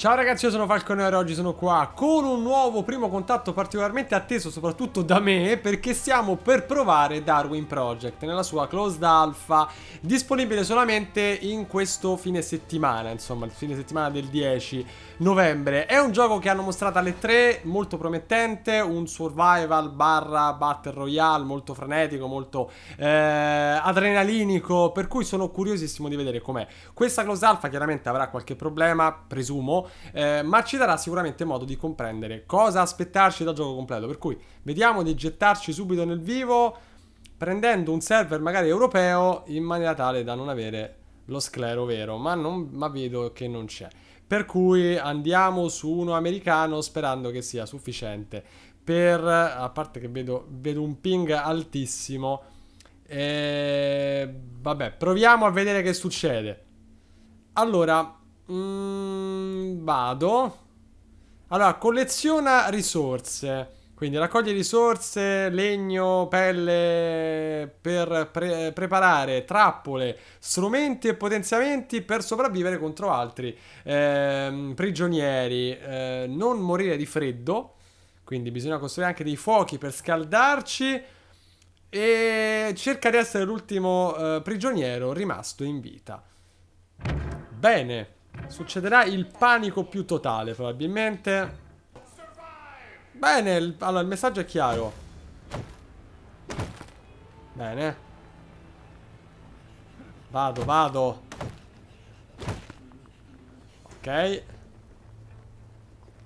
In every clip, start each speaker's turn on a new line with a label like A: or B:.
A: Ciao ragazzi, io sono Falconer e oggi sono qua con un nuovo primo contatto particolarmente atteso soprattutto da me perché stiamo per provare Darwin Project nella sua closed alpha disponibile solamente in questo fine settimana, insomma il fine settimana del 10 novembre. È un gioco che hanno mostrato alle 3, molto promettente, un survival barra battle royale molto frenetico, molto eh, adrenalinico, per cui sono curiosissimo di vedere com'è. Questa closed alpha chiaramente avrà qualche problema, presumo, eh, ma ci darà sicuramente modo di comprendere cosa aspettarci dal gioco completo. Per cui vediamo di gettarci subito nel vivo, prendendo un server magari europeo, in maniera tale da non avere lo sclero vero, ma, non, ma vedo che non c'è. Per cui andiamo su uno americano sperando che sia sufficiente per, a parte che vedo, vedo un ping altissimo, e... Eh, vabbè, proviamo a vedere che succede. Allora, Mm, vado. Allora, colleziona risorse. Quindi raccoglie risorse, legno, pelle per pre preparare trappole, strumenti e potenziamenti per sopravvivere contro altri eh, prigionieri. Eh, non morire di freddo. Quindi bisogna costruire anche dei fuochi per scaldarci. E cerca di essere l'ultimo eh, prigioniero rimasto in vita. Bene. Succederà il panico più totale, probabilmente. Bene, il, allora il messaggio è chiaro. Bene. Vado, vado. Ok.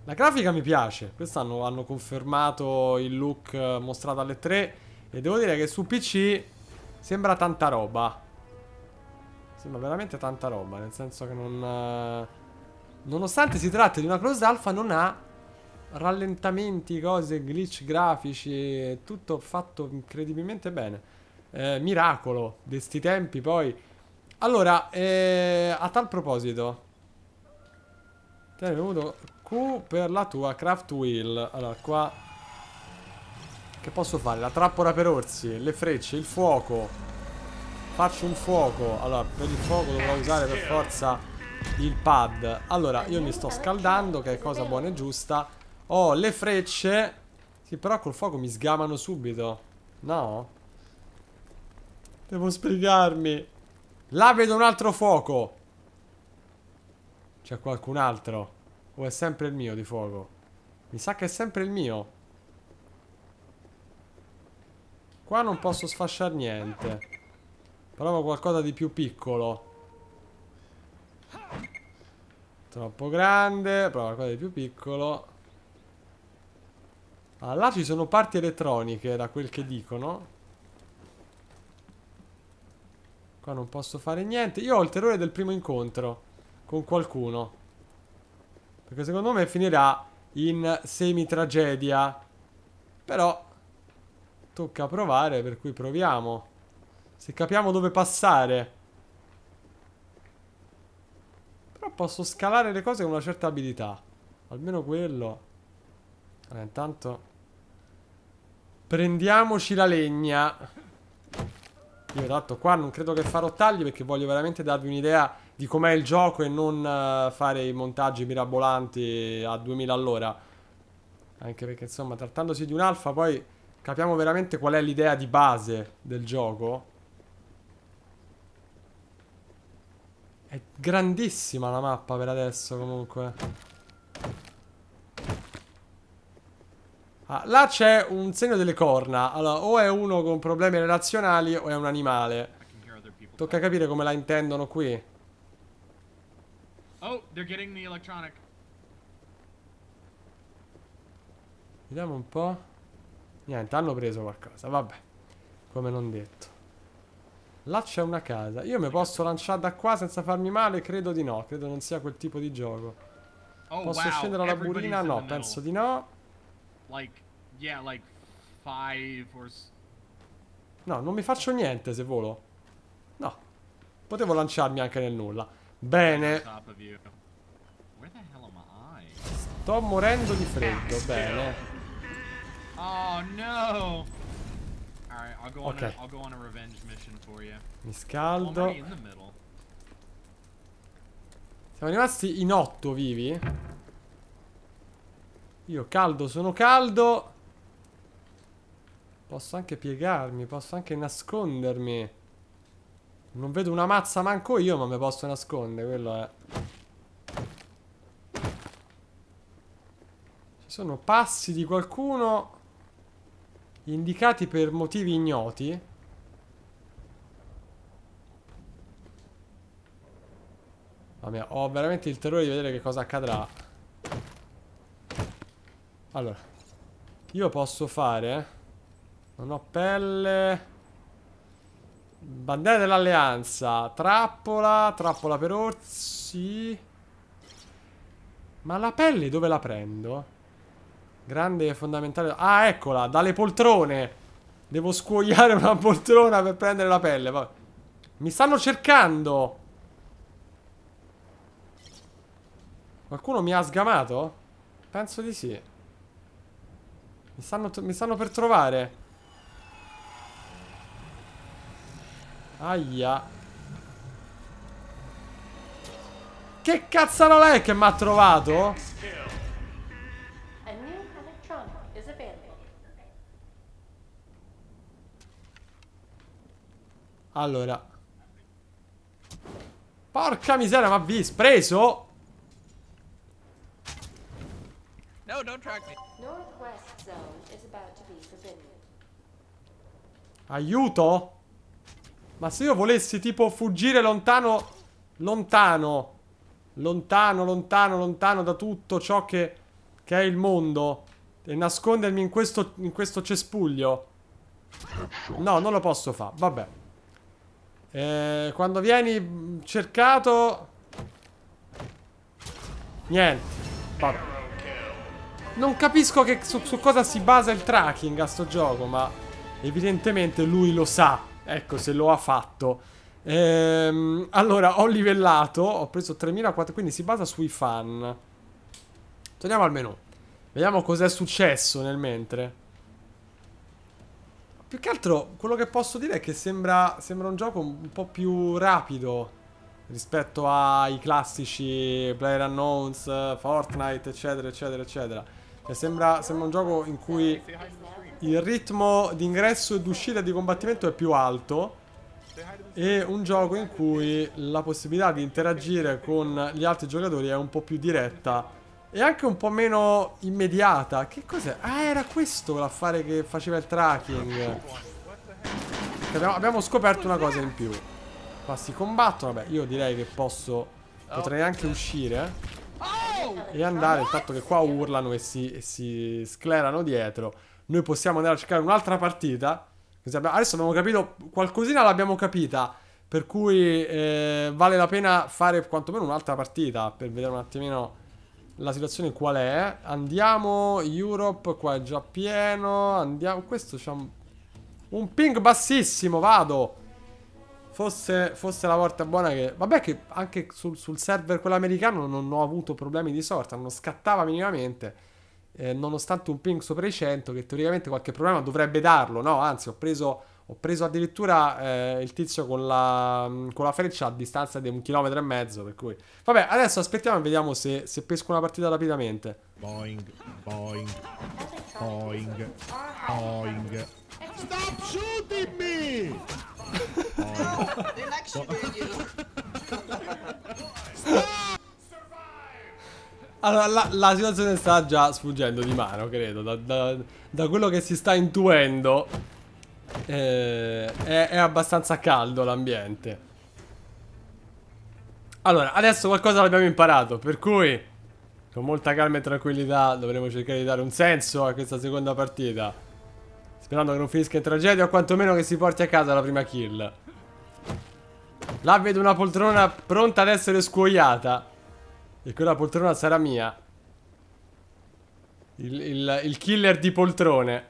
A: La grafica mi piace. Quest'anno hanno confermato il look mostrato alle 3. E devo dire che su PC sembra tanta roba. Sembra veramente tanta roba, nel senso che non... Eh, nonostante si tratti di una closed alpha, non ha rallentamenti, cose, glitch grafici, tutto fatto incredibilmente bene. Eh, miracolo di sti tempi poi. Allora, eh, a tal proposito, ti è venuto Q per la tua craft wheel. Allora, qua... Che posso fare? La trappola per orsi, le frecce, il fuoco... Faccio un fuoco. Allora, per il fuoco dovrò usare per forza il pad. Allora, io mi sto scaldando, che è cosa buona e giusta. Oh, le frecce. Sì, però col fuoco mi sgamano subito. No? Devo sbrigarmi. Là vedo un altro fuoco. C'è qualcun altro. O è sempre il mio di fuoco? Mi sa che è sempre il mio. Qua non posso sfasciare niente. Provo qualcosa di più piccolo. Troppo grande. Provo qualcosa di più piccolo. Ah, là ci sono parti elettroniche, da quel che dicono. Qua non posso fare niente. Io ho il terrore del primo incontro con qualcuno. Perché secondo me finirà in semi-tragedia. Però tocca provare, per cui proviamo. Se capiamo dove passare. Però posso scalare le cose con una certa abilità. Almeno quello. Allora, intanto... Prendiamoci la legna. Io tanto qua non credo che farò tagli perché voglio veramente darvi un'idea di com'è il gioco e non eh, fare i montaggi mirabolanti a 2000 all'ora. Anche perché insomma trattandosi di un'alfa poi capiamo veramente qual è l'idea di base del gioco. È grandissima la mappa per adesso comunque. Ah, là c'è un segno delle corna. Allora, o è uno con problemi relazionali o è un animale. Tocca capire come la intendono qui. Oh, they're getting the electronic. Vediamo un po'. Niente, hanno preso qualcosa, vabbè. Come non detto. Là c'è una casa. Io mi posso lanciare da qua senza farmi male? Credo di no. Credo non sia quel tipo di gioco. Oh, posso wow. scendere alla burina? No, penso di no. Like, yeah, like five or... No, non mi faccio niente se volo. No. Potevo lanciarmi anche nel nulla. Bene. Sto morendo di freddo. Bene. Oh, no ok. Mi scaldo. Siamo rimasti in otto vivi. Io caldo, sono caldo. Posso anche piegarmi, posso anche nascondermi. Non vedo una mazza manco io, ma mi posso nascondere, quello è. Ci sono passi di qualcuno indicati per motivi ignoti. Mamma mia, ho veramente il terrore di vedere che cosa accadrà. Allora, io posso fare... Non ho pelle... Bandiera dell'alleanza, trappola, trappola per orsi... Ma la pelle dove la prendo? Grande e fondamentale. Ah, eccola, dalle poltrone. Devo scuoiare una poltrona per prendere la pelle. Vabbè. Mi stanno cercando. Qualcuno mi ha sgamato? Penso di sì. Mi stanno, mi stanno per trovare. Aia. Che cazzo cazzarola è che mi ha trovato? Allora Porca miseria ma vi preso No, don't track me. Northwest zone is about to be forbidden. Aiuto? Ma se io volessi tipo fuggire lontano, lontano, lontano, lontano, lontano da tutto ciò che, che è il mondo e nascondermi in questo, in questo cespuglio. No, non lo posso fare, vabbè. Eh, quando vieni cercato... Niente. Vabbè. Non capisco che, su, su cosa si basa il tracking a sto gioco, ma evidentemente lui lo sa. Ecco, se lo ha fatto. Ehm, allora, ho livellato, ho preso 3.400, quindi si basa sui fan. Torniamo al menu. Vediamo cos'è successo nel mentre. Più che altro quello che posso dire è che sembra, sembra un gioco un po' più rapido rispetto ai classici PlayerUnknown's, Fortnite, eccetera, eccetera, eccetera. Cioè sembra, sembra un gioco in cui il ritmo di ingresso ed uscita di combattimento è più alto e un gioco in cui la possibilità di interagire con gli altri giocatori è un po' più diretta e anche un po' meno immediata. Che cos'è? Ah, era questo l'affare che faceva il tracking. Abbiamo, abbiamo, scoperto una cosa in più. Qua si combattono. Vabbè, io direi che posso... Potrei anche uscire. Eh, e andare, Il fatto che qua urlano e si, e si sclerano dietro. Noi possiamo andare a cercare un'altra partita. Adesso abbiamo capito... Qualcosina l'abbiamo capita. Per cui eh, vale la pena fare quantomeno un'altra partita. Per vedere un attimino la situazione qual è. Andiamo, Europe, qua è già pieno. Andiamo, questo c'ha un... un ping bassissimo, vado. Fosse, fosse, la volta buona che... Vabbè che anche sul, sul server quello americano non ho avuto problemi di sorta, non scattava minimamente eh, nonostante un ping sopra i 100 che teoricamente qualche problema dovrebbe darlo, no? Anzi, ho preso, ho preso addirittura eh, il tizio con la, con la, freccia a distanza di un chilometro e mezzo, per cui... Vabbè, adesso aspettiamo e vediamo se, se pesco una partita rapidamente. Boing, boing, boing, boing. Stop shooting me! Boing. Stop! Allora, la, la, situazione sta già sfuggendo di mano, credo. Da, da, da quello che si sta intuendo, eh, è, è, abbastanza caldo l'ambiente. Allora, adesso qualcosa l'abbiamo imparato, per cui... Con molta calma e tranquillità dovremo cercare di dare un senso a questa seconda partita. Sperando che non finisca in tragedia o quantomeno che si porti a casa la prima kill. Là vedo una poltrona pronta ad essere scuoiata. E quella poltrona sarà mia. Il, il, il killer di poltrone.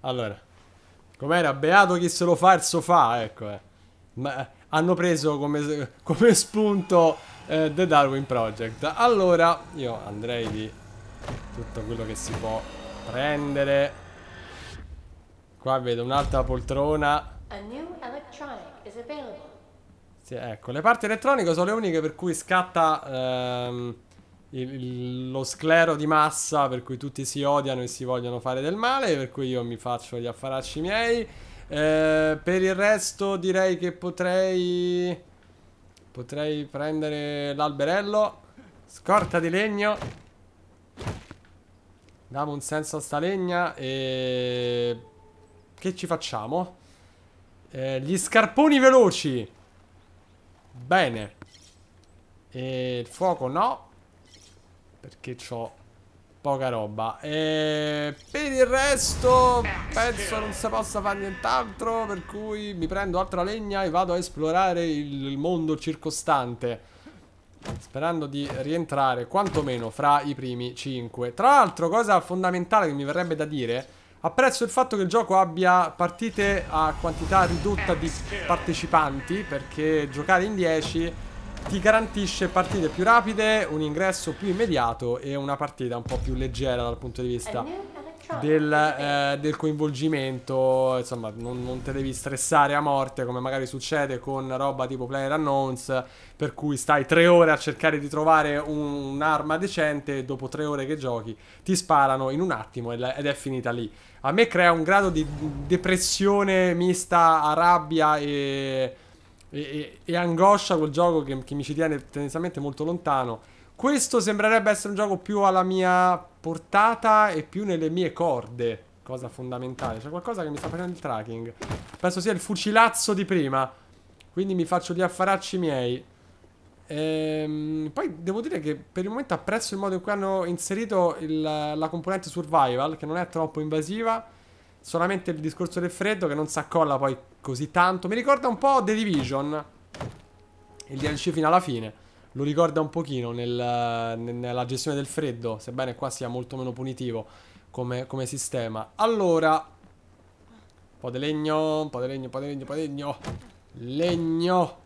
A: Allora. Com'era? Beato chi se lo fa, il sofà, ecco. Eh. Ma, eh, hanno preso come, come spunto eh, The Darwin Project. Allora, io andrei di tutto quello che si può prendere. Qua vedo un'altra poltrona. A new electronic is available. Sì, ecco, le parti elettroniche sono le uniche per cui scatta ehm, il, lo sclero di massa, per cui tutti si odiano e si vogliono fare del male, per cui io mi faccio gli affaracci miei. Eh, per il resto direi che potrei... Potrei prendere l'alberello. Scorta di legno. Diamo un senso a sta legna e... Che ci facciamo? Eh, gli scarponi veloci. Bene. E il fuoco no. Perché ho poca roba. E per il resto penso non si possa fare nient'altro. Per cui mi prendo altra legna e vado a esplorare il mondo circostante. Sperando di rientrare quantomeno fra i primi 5. Tra l'altro, cosa fondamentale che mi verrebbe da dire Apprezzo il fatto che il gioco abbia partite a quantità ridotta di partecipanti, perché giocare in 10 ti garantisce partite più rapide, un ingresso più immediato e una partita un po' più leggera dal punto di vista eh, del, eh, del coinvolgimento, insomma non, non, te devi stressare a morte come magari succede con roba tipo Player Unknowns, per cui stai tre ore a cercare di trovare un, un'arma decente e dopo tre ore che giochi ti sparano in un attimo ed è finita lì. A me crea un grado di depressione mista a rabbia e... E, e, e, angoscia quel gioco che, che mi ci tiene tendenzialmente molto lontano questo sembrerebbe essere un gioco più alla mia portata e più nelle mie corde. Cosa fondamentale. C'è qualcosa che mi sta facendo il tracking. Penso sia il fucilazzo di prima. Quindi mi faccio gli affaracci miei. Ehm, poi devo dire che per il momento apprezzo il modo in cui hanno inserito il, la componente survival, che non è troppo invasiva. Solamente il discorso del freddo che non si accolla poi così tanto. Mi ricorda un po' The Division. Il DLC fino alla fine lo ricorda un pochino nel, nella gestione del freddo, sebbene qua sia molto meno punitivo come, come sistema. Allora, un po' di legno, un po' di legno, un po' di legno, un po' di legno. Legno.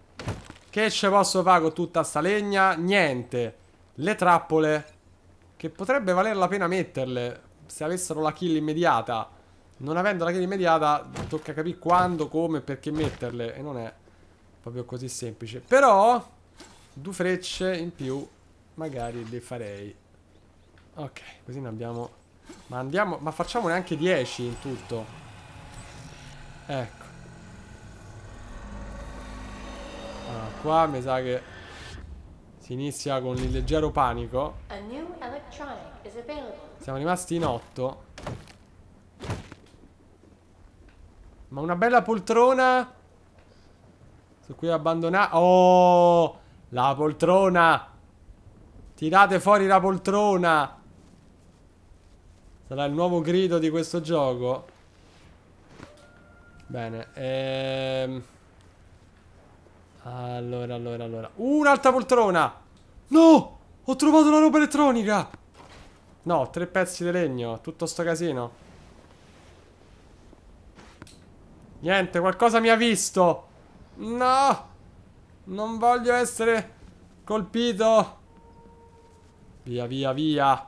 A: Che ce posso fare con tutta sta legna? Niente. Le trappole, che potrebbe valer la pena metterle se avessero la kill immediata. Non avendo la kill immediata, tocca capire quando, come, perché metterle. E non è proprio così semplice. Però... Due frecce in più magari le farei. Ok, così ne abbiamo... Ma andiamo... Ma facciamone anche 10 in tutto. Ecco. Allora, qua mi sa che si inizia con il leggero panico. Siamo rimasti in 8. Ma una bella poltrona... Su cui abbandonare... Oh! La poltrona! Tirate fuori la poltrona! Sarà il nuovo grido di questo gioco. Bene. Ehm... Allora, allora, allora. Un'altra poltrona! No! Ho trovato la roba elettronica! No, tre pezzi di legno. Tutto sto casino. Niente, qualcosa mi ha visto. No! Non voglio essere colpito. Via, via, via.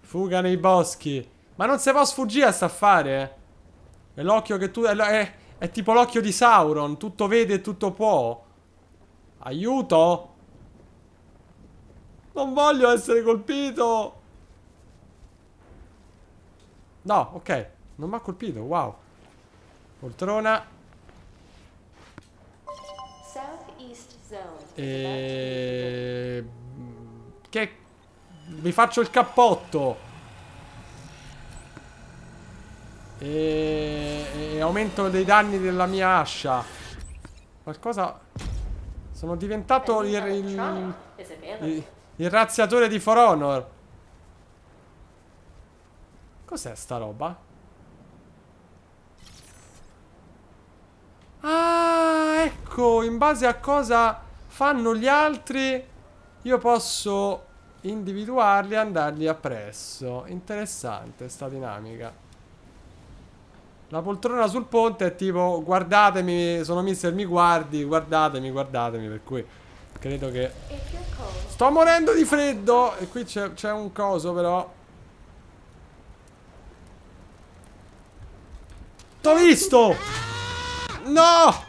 A: Fuga nei boschi. Ma non se può sfuggire a st'affare. Eh. È l'occhio che tu... È, è, è tipo l'occhio di Sauron. Tutto vede e tutto può. Aiuto. Non voglio essere colpito. No, ok. Non mi ha colpito, wow. Poltrona. E... Eh, che... Mi faccio il cappotto. E... e aumento dei danni della mia ascia. Qualcosa... Sono diventato il... il... il... il razziatore di For Honor. Cos'è sta roba? attacco in base a cosa fanno gli altri, io posso individuarli e andarli appresso. Interessante sta dinamica. La poltrona sul ponte è tipo guardatemi, sono mister, mi guardi, guardatemi, guardatemi, per cui credo che... Sto morendo di freddo! E qui c'è un coso però. T'ho visto! Ah! No!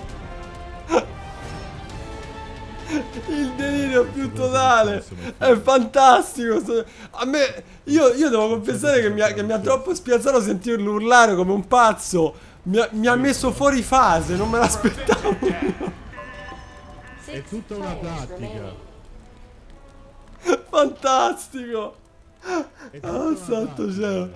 A: Il delirio più totale. È fantastico. A me, io, io devo confessare che mi, ha, che mi, ha, troppo spiazzato sentirlo urlare come un pazzo. Mi ha, mi ha messo fuori fase, non me l'aspettavo. È tutta una tattica. Fantastico! Oh santo cielo!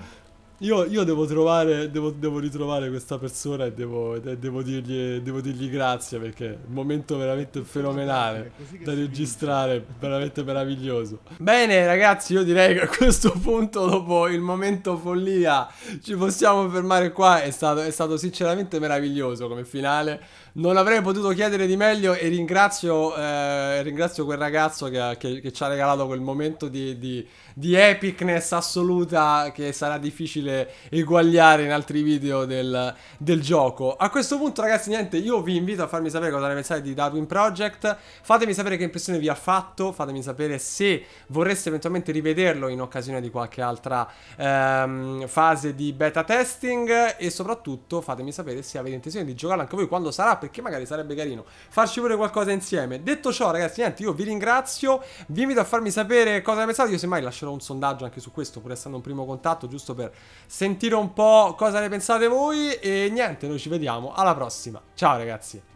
A: Io, io devo trovare, devo, devo, ritrovare questa persona e devo, e devo, dirgli, devo dirgli, grazie perché è un momento veramente fenomenale da registrare, veramente meraviglioso. Bene ragazzi, io direi che a questo punto, dopo il momento follia, ci possiamo fermare qua. È stato, è stato sinceramente meraviglioso come finale non avrei potuto chiedere di meglio e ringrazio, eh, ringrazio quel ragazzo che, che, che, ci ha regalato quel momento di, di, di, epicness assoluta che sarà difficile eguagliare in altri video del, del, gioco. A questo punto ragazzi niente, io vi invito a farmi sapere cosa ne pensate di Darwin Project, fatemi sapere che impressione vi ha fatto, fatemi sapere se vorreste eventualmente rivederlo in occasione di qualche altra ehm, fase di beta testing e soprattutto fatemi sapere se avete intenzione di giocarlo anche voi quando sarà perché magari sarebbe carino farci pure qualcosa insieme. Detto ciò, ragazzi, niente, io vi ringrazio. Vi invito a farmi sapere cosa ne pensate. Io semmai lascerò un sondaggio anche su questo, pur essendo un primo contatto, giusto per sentire un po' cosa ne pensate voi. E niente, noi ci vediamo alla prossima. Ciao, ragazzi.